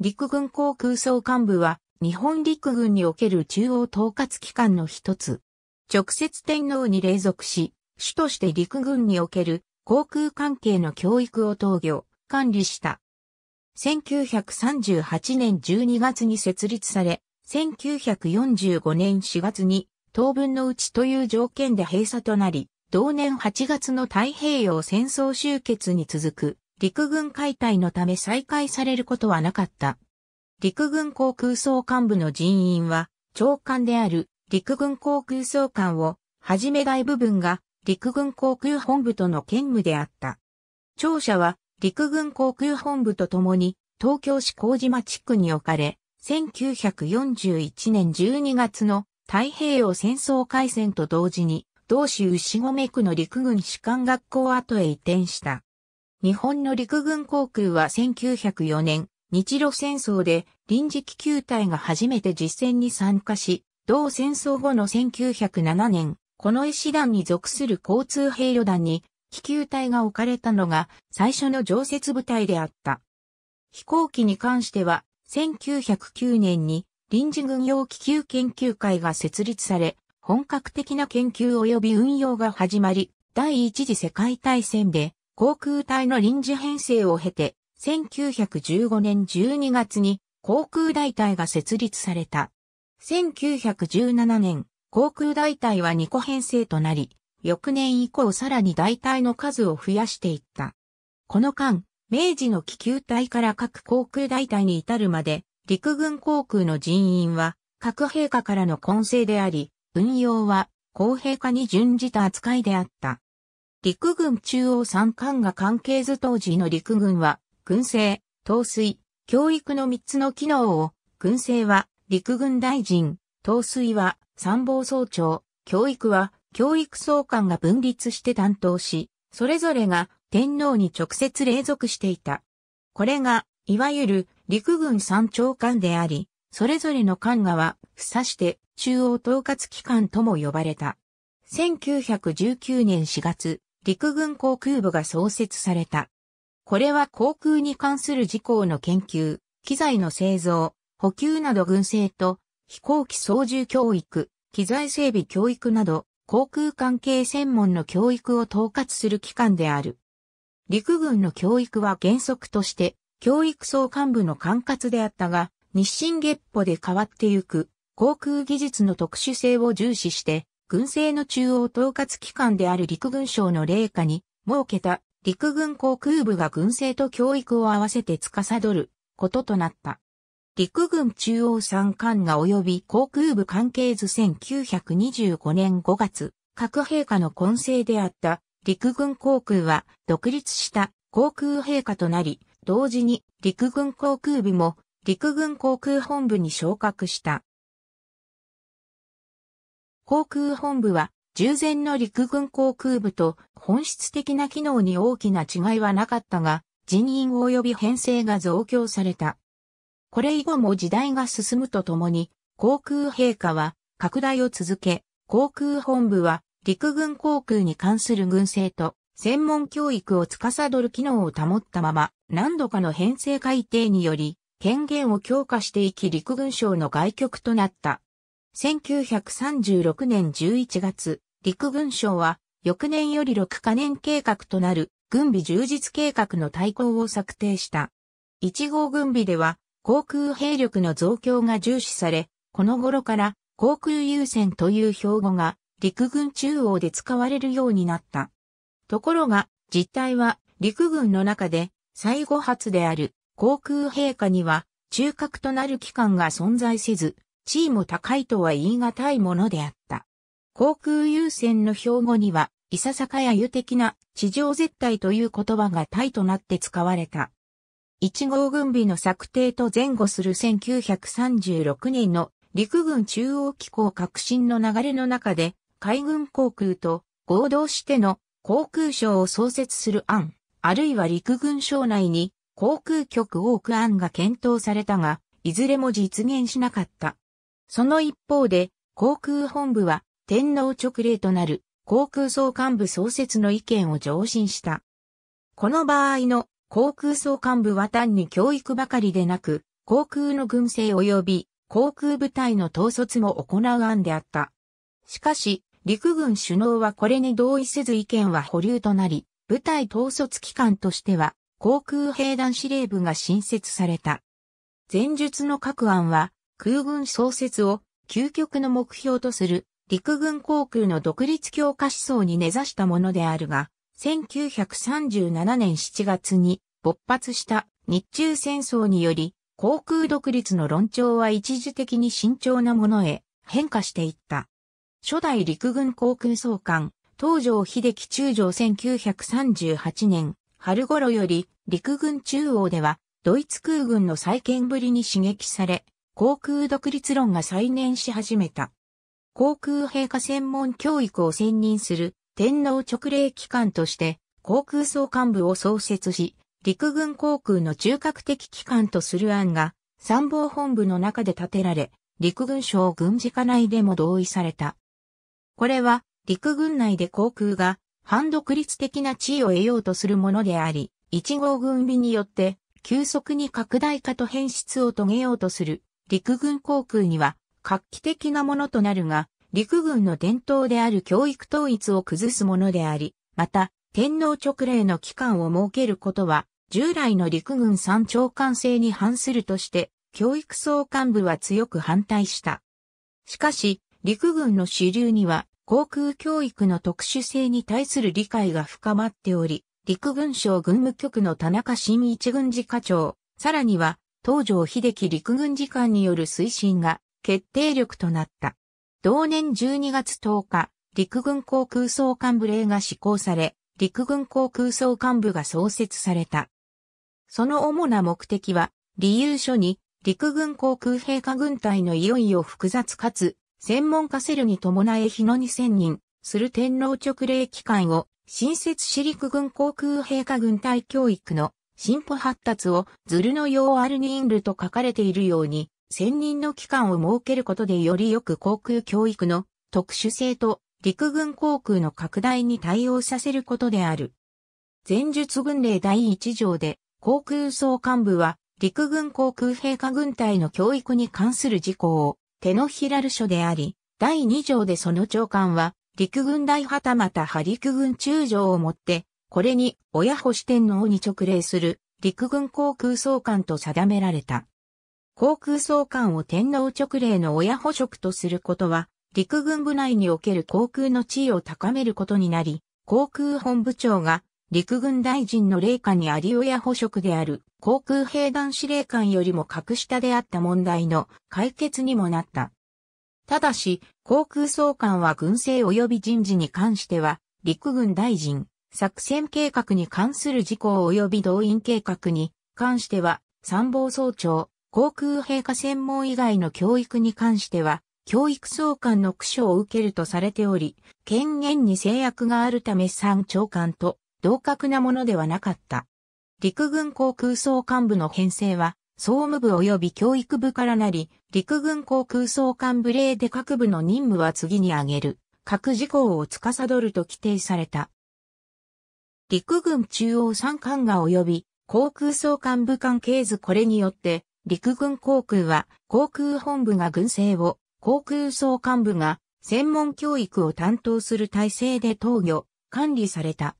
陸軍航空総監部は日本陸軍における中央統括機関の一つ。直接天皇に隷属し、主として陸軍における航空関係の教育を統御、管理した。1938年12月に設立され、1945年4月に当分のうちという条件で閉鎖となり、同年8月の太平洋戦争終結に続く陸軍解体のため再開されることはなかった。陸軍航空総幹部の人員は、長官である陸軍航空総監を、はじめ大部分が陸軍航空本部との兼務であった。庁舎は陸軍航空本部と共に東京市麹島地区に置かれ、1941年12月の太平洋戦争開戦と同時に、同州牛込区の陸軍士官学校跡へ移転した。日本の陸軍航空は1904年、日露戦争で臨時気球隊が初めて実戦に参加し、同戦争後の1907年、この医師団に属する交通兵旅団に気球隊が置かれたのが最初の常設部隊であった。飛行機に関しては、1909年に臨時軍用気球研究会が設立され、本格的な研究及び運用が始まり、第一次世界大戦で航空隊の臨時編成を経て、1915年12月に航空大隊が設立された。1917年、航空大隊は2個編成となり、翌年以降さらに大隊の数を増やしていった。この間、明治の気球隊から各航空大隊に至るまで、陸軍航空の人員は、各陛下からの混成であり、運用は公平化に準じた扱いであった。陸軍中央三官が関係図当時の陸軍は、軍政、統帥、教育の3つの機能を、軍政は陸軍大臣、統帥は参謀総長、教育は教育総監が分立して担当し、それぞれが天皇に直接隷属していた。これが、いわゆる陸軍三長官であり、それぞれの官がは、ふさして中央統括機関とも呼ばれた。1919年4月、陸軍航空部が創設された。これは航空に関する事項の研究、機材の製造、補給など軍政と飛行機操縦教育、機材整備教育など航空関係専門の教育を統括する機関である。陸軍の教育は原則として教育総幹部の管轄であったが、日進月歩で変わってゆく航空技術の特殊性を重視して軍政の中央統括機関である陸軍省の霊下に設けた陸軍航空部が軍政と教育を合わせて司ることとなった。陸軍中央参観が及び航空部関係図1925年5月、各陛下の混成であった陸軍航空は独立した航空陛下となり、同時に陸軍航空部も陸軍航空本部に昇格した。航空本部は、従前の陸軍航空部と本質的な機能に大きな違いはなかったが、人員及び編成が増強された。これ以後も時代が進むとともに、航空陛下は拡大を続け、航空本部は陸軍航空に関する軍政と専門教育を司る機能を保ったまま、何度かの編成改定により、権限を強化していき陸軍省の外局となった。1936年11月、陸軍省は、翌年より6カ年計画となる軍備充実計画の対抗を策定した。1号軍備では、航空兵力の増強が重視され、この頃から航空優先という標語が陸軍中央で使われるようになった。ところが、実態は陸軍の中で最後発である航空陛下には中核となる機関が存在せず、地位も高いとは言い難いものであった。航空優先の標語には、いささかやゆ的な地上絶対という言葉がタイとなって使われた。1号軍備の策定と前後する1936年の陸軍中央機構革新の流れの中で、海軍航空と合同しての航空省を創設する案、あるいは陸軍省内に航空局多く案が検討されたが、いずれも実現しなかった。その一方で、航空本部は天皇直令となる航空総監部創設の意見を上申した。この場合の航空総監部は単に教育ばかりでなく、航空の軍政及び航空部隊の統率も行う案であった。しかし、陸軍首脳はこれに同意せず意見は保留となり、部隊統率機関としては、航空兵団司令部が新設された。前述の各案は、空軍創設を究極の目標とする陸軍航空の独立強化思想に根ざしたものであるが、1937年7月に勃発した日中戦争により、航空独立の論調は一時的に慎重なものへ変化していった。初代陸軍航空総監、東条秀樹中将1938年春頃より陸軍中央ではドイツ空軍の再建ぶりに刺激され、航空独立論が再燃し始めた。航空陛下専門教育を専任する天皇直令機関として航空総幹部を創設し、陸軍航空の中核的機関とする案が参謀本部の中で建てられ、陸軍省軍事課内でも同意された。これは陸軍内で航空が反独立的な地位を得ようとするものであり、1号軍備によって急速に拡大化と変質を遂げようとする陸軍航空には画期的なものとなるが、陸軍の伝統である教育統一を崩すものであり、また、天皇直令の期間を設けることは、従来の陸軍三長官制に反するとして、教育総幹部は強く反対した。しかし、陸軍の主流には、航空教育の特殊性に対する理解が深まっており、陸軍省軍務局の田中新一軍事課長、さらには東条秀樹陸軍次官による推進が決定力となった。同年12月10日、陸軍航空総監部令が施行され、陸軍航空総監部が創設された。その主な目的は、理由書に陸軍航空兵科軍隊のいよいよ複雑かつ、専門化せるに伴え日の2000人、する天皇直令機関を新設し陸軍航空兵科軍隊教育の進歩発達をズルの用アルニンルと書かれているように、専任の機関を設けることでよりよく航空教育の特殊性と陸軍航空の拡大に対応させることである。前述軍令第1条で航空総幹部は陸軍航空兵科軍隊の教育に関する事項を手のひらる書であり、第2条でその長官は陸軍大たまた派陸軍中将をもってこれに親保守天皇に直令する陸軍航空総監と定められた。航空総監を天皇直令の親保職とすることは、陸軍部内における航空の地位を高めることになり、航空本部長が陸軍大臣の霊下にあり親保職である航空兵団司令官よりも格下であった問題の解決にもなった。ただし、航空総監は軍政及び人事に関しては、陸軍大臣、作戦計画に関する事項及び動員計画に関しては、参謀総長、航空陛下専門以外の教育に関しては、教育総監の苦書を受けるとされており、権限に制約があるため参長官と同格なものではなかった。陸軍航空総監部の編成は、総務部及び教育部からなり、陸軍航空総監部令で各部の任務は次に挙げる、各事項を司ると規定された。陸軍中央参観が及び、航空総監部関係図これによって、陸軍航空は航空本部が軍政を、航空総監部が専門教育を担当する体制で投与、管理された。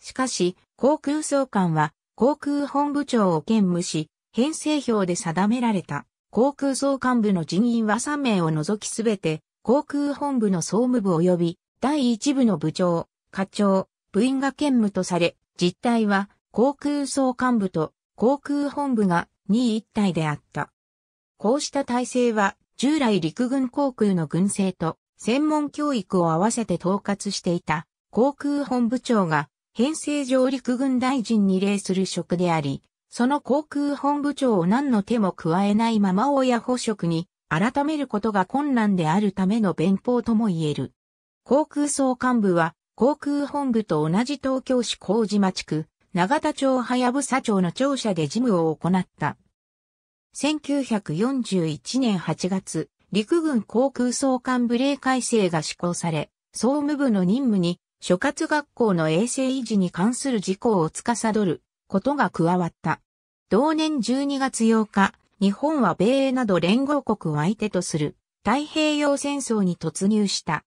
しかし、航空総監は航空本部長を兼務し、編成表で定められた航空総監部の人員は3名を除きすべて、航空本部の総務部及び第1部の部長、課長、部員が兼務とされ、実態は航空総幹部と航空本部が2位一体であった。こうした体制は従来陸軍航空の軍政と専門教育を合わせて統括していた航空本部長が編成上陸軍大臣に礼する職であり、その航空本部長を何の手も加えないまま親保職に改めることが困難であるための弁法とも言える。航空総幹部は航空本部と同じ東京市麹島地区、長田町早部ぶ町の庁舎で事務を行った。1941年8月、陸軍航空総監部令改正が施行され、総務部の任務に、諸葛学校の衛生維持に関する事項を司ることが加わった。同年12月8日、日本は米英など連合国を相手とする太平洋戦争に突入した。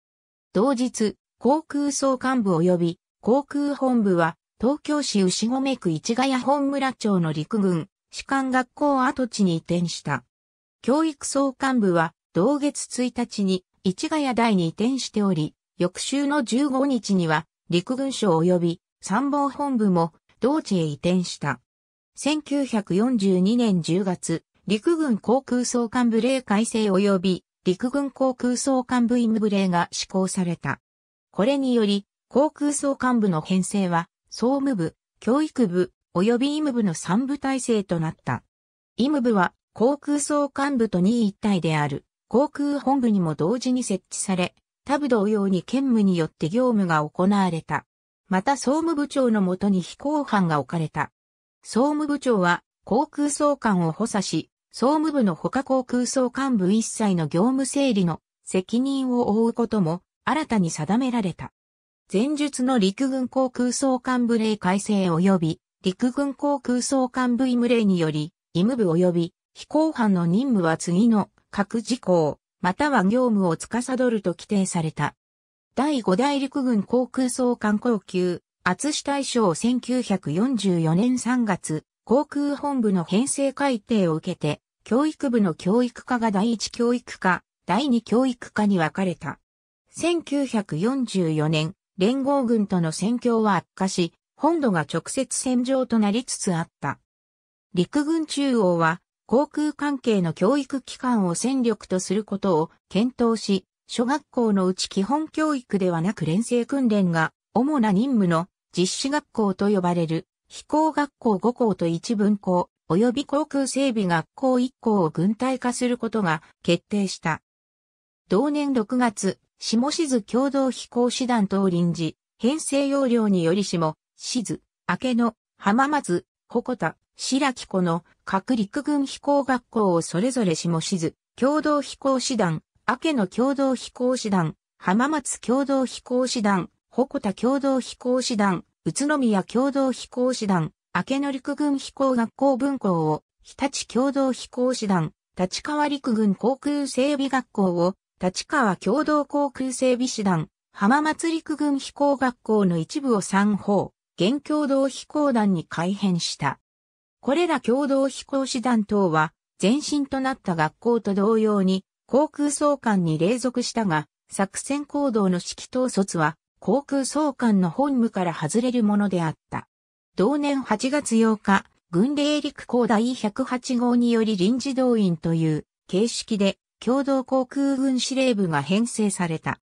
同日、航空総監部及び航空本部は東京市牛込区市ヶ谷本村町の陸軍士官学校跡地に移転した。教育総監部は同月1日に市ヶ谷台に移転しており、翌週の15日には陸軍省及び参謀本部も同地へ移転した。1942年10月、陸軍航空総監部令改正及び陸軍航空総監部員部令が施行された。これにより、航空総監部の編成は、総務部、教育部、及び医務部の3部体制となった。医務部は、航空総監部と2位一体である、航空本部にも同時に設置され、他部同様に兼務によって業務が行われた。また総務部長のもとに飛行班が置かれた。総務部長は航空総監を補佐し、総務部の他航空総監部一切の業務整理の責任を負うことも新たに定められた。前述の陸軍航空総監部令改正及び陸軍航空総監部医務令により、医務部及び飛行班の任務は次の各事項、または業務を司ると規定された。第5代陸軍航空総監航級、厚志大賞1944年3月、航空本部の編成改定を受けて、教育部の教育課が第1教育課、第2教育課に分かれた。1944年、連合軍との戦況は悪化し、本土が直接戦場となりつつあった。陸軍中央は、航空関係の教育機関を戦力とすることを検討し、小学校のうち基本教育ではなく連成訓練が主な任務の実施学校と呼ばれる飛行学校5校と1分校及び航空整備学校1校を軍隊化することが決定した。同年6月、下静共同飛行師団等臨時、編成要領により下、静、明けの、浜松、鉾田、白木湖の各陸軍飛行学校をそれぞれ下静、共同飛行師団、明けの共同飛行師団、浜松共同飛行師団、鉾田共同飛行師団、宇都宮共同飛行師団、明けの陸軍飛行学校分校を、日立共同飛行師団、立川陸軍航空整備学校を、立川共同航空整備士団、浜松陸軍飛行学校の一部を三方、現共同飛行団に改編した。これら共同飛行士団等は、前身となった学校と同様に、航空総監に隷属したが、作戦行動の指揮統率は、航空総監の本務から外れるものであった。同年8月8日、軍令陸校第108号により臨時動員という形式で共同航空軍司令部が編成された。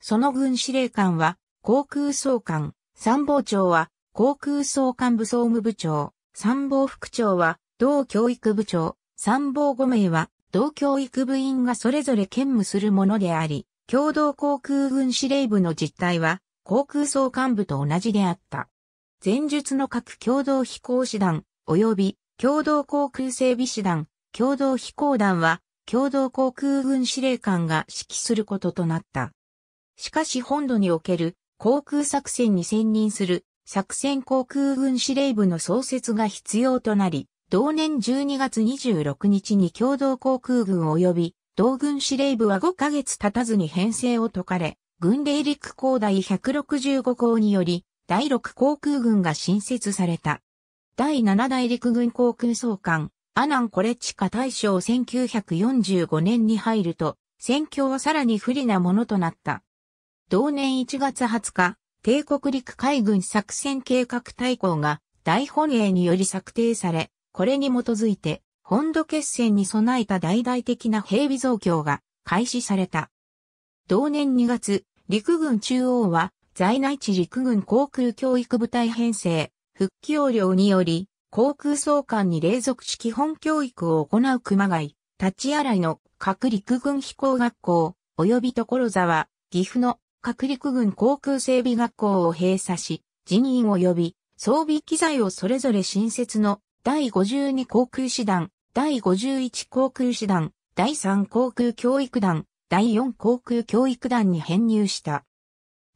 その軍司令官は、航空総監、参謀長は、航空総監部総務部長、参謀副長は、同教育部長、参謀5名は、同教育部員がそれぞれ兼務するものであり、共同航空軍司令部の実態は、航空総監部と同じであった。前述の各共同飛行士団、及び共同航空整備士団、共同飛行団は、共同航空軍司令官が指揮することとなった。しかし本土における航空作戦に専任する作戦航空軍司令部の創設が必要となり、同年12月26日に共同航空軍及び同軍司令部は5ヶ月経たずに編成を解かれ、軍令陸航第165校により、第6航空軍が新設された。第7大陸軍航空総監、アナンコレチカ大将1945年に入ると、戦況はさらに不利なものとなった。同年1月20日、帝国陸海軍作戦計画大綱が大本営により策定され、これに基づいて、本土決戦に備えた大々的な兵備増強が開始された。同年2月、陸軍中央は在内地陸軍航空教育部隊編成、復帰要領により、航空総監に隷属し基本教育を行う熊谷、立ち洗いの各陸軍飛行学校、及び所沢、岐阜の各陸軍航空整備学校を閉鎖し、辞任及び装備機材をそれぞれ新設の第52航空師団、第51航空師団、第3航空教育団、第4航空教育団に編入した。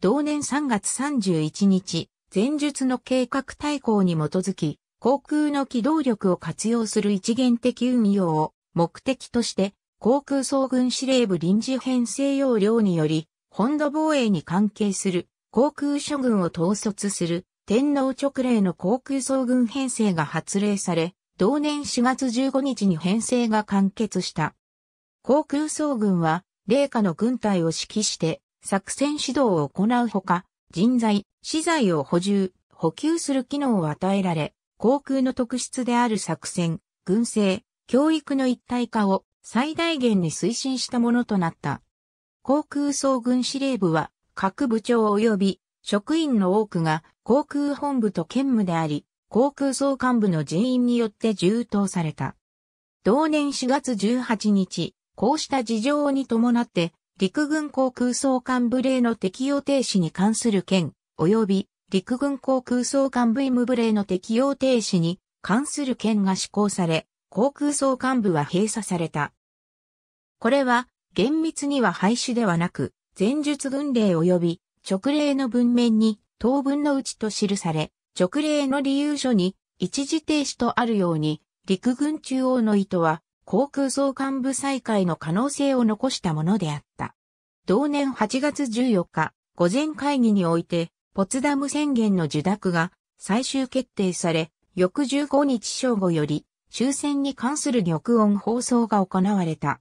同年3月31日、前述の計画大綱に基づき、航空の機動力を活用する一元的運用を目的として、航空総軍司令部臨時編成要領により、本土防衛に関係する航空諸軍を統率する天皇直令の航空総軍編成が発令され、同年4月15日に編成が完結した。航空総軍は、霊下の軍隊を指揮して、作戦指導を行うほか、人材、資材を補充、補給する機能を与えられ、航空の特質である作戦、軍政、教育の一体化を最大限に推進したものとなった。航空総軍司令部は各部長及び職員の多くが航空本部と兼務であり、航空総幹部の人員によって充当された。同年4月18日、こうした事情に伴って、陸軍航空総監部令の適用停止に関する件、及び陸軍航空総監部イムブレの適用停止に関する件が施行され、航空総監部は閉鎖された。これは厳密には廃止ではなく、前述軍令及び直令の文面に当分のうちと記され、直令の理由書に一時停止とあるように、陸軍中央の意図は航空総監部再開の可能性を残したものであった。同年8月14日、午前会議において、ポツダム宣言の受諾が最終決定され、翌15日正午より終戦に関する玉音放送が行われた。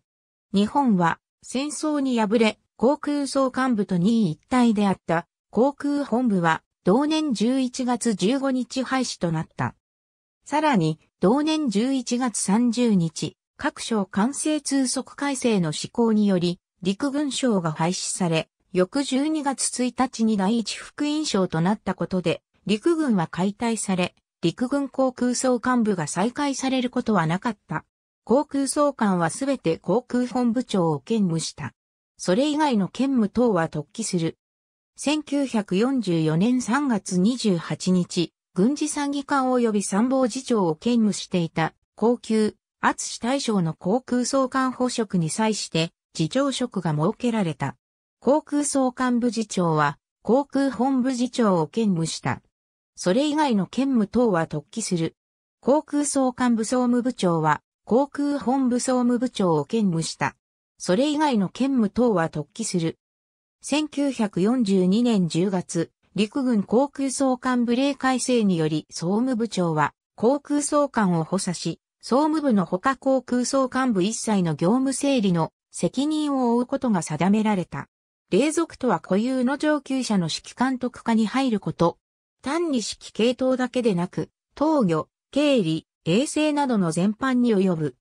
日本は戦争に敗れ、航空総監部と任意一体であった航空本部は同年11月15日廃止となった。さらに、同年11月30日、各省管制通則改正の施行により、陸軍省が廃止され、翌12月1日に第一福音省となったことで、陸軍は解体され、陸軍航空総幹部が再開されることはなかった。航空総監はすべて航空本部長を兼務した。それ以外の兼務等は突起する。1944年3月28日、軍事参議官及び参謀次長を兼務していた、高級、厚大将の航空総監補職に際して、次長職が設けられた。航空総監部次長は、航空本部次長を兼務した。それ以外の兼務等は突起する。航空総監部総務部長は、航空本部総務部長を兼務した。それ以外の兼務等は突起する。1942年10月、陸軍航空総監部令改正により総務部長は航空総監を補佐し、総務部の他航空総監部一切の業務整理の責任を負うことが定められた。霊属とは固有の上級者の指揮監督下に入ること。単に指揮系統だけでなく、投御、経理、衛星などの全般に及ぶ。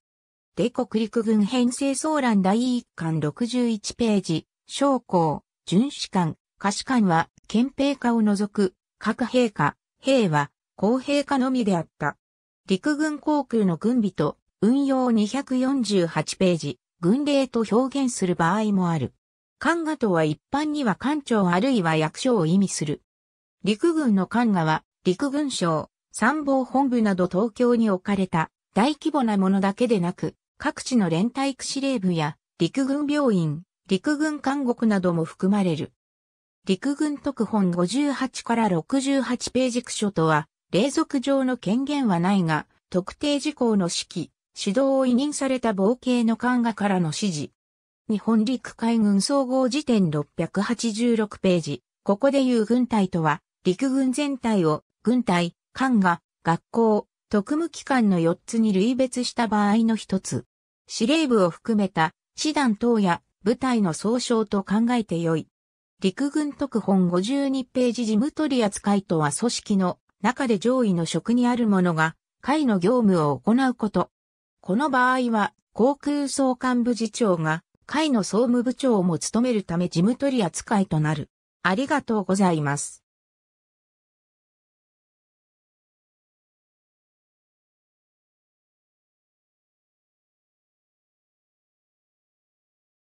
帝国陸軍編成総覧第1巻61ページ、将校、巡視官、下士官は、憲兵化を除く、各陛下、兵は、公兵課のみであった。陸軍航空の軍備と、運用248ページ、軍令と表現する場合もある。官画とは一般には官庁あるいは役所を意味する。陸軍の官画は、陸軍省、参謀本部など東京に置かれた大規模なものだけでなく、各地の連帯区司令部や陸軍病院、陸軍監獄なども含まれる。陸軍特本58から68ページ区所とは、霊属上の権限はないが、特定事項の指揮、指導を委任された冒険の官画からの指示、日本陸海軍総合辞典686ページ。ここで言う軍隊とは、陸軍全体を、軍隊、艦が、学校、特務機関の4つに類別した場合の1つ。司令部を含めた、師団等や部隊の総称と考えてよい。陸軍特本52ページ事務取扱いとは組織の中で上位の職にある者が、会の業務を行うこと。この場合は、航空総監部次長が、会の総務部長も務めるため事務取り扱いとなる。ありがとうございます。